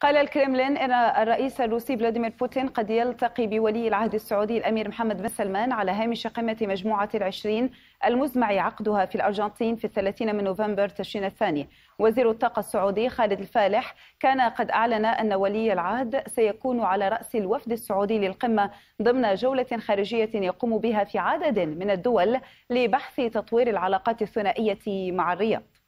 قال الكرملين أن الرئيس الروسي فلاديمير بوتين قد يلتقي بولي العهد السعودي الأمير محمد بن سلمان على هامش قمة مجموعة العشرين المزمع عقدها في الأرجنتين في الثلاثين من نوفمبر تشرين الثاني وزير الطاقة السعودي خالد الفالح كان قد أعلن أن ولي العهد سيكون على رأس الوفد السعودي للقمة ضمن جولة خارجية يقوم بها في عدد من الدول لبحث تطوير العلاقات الثنائية مع الرياض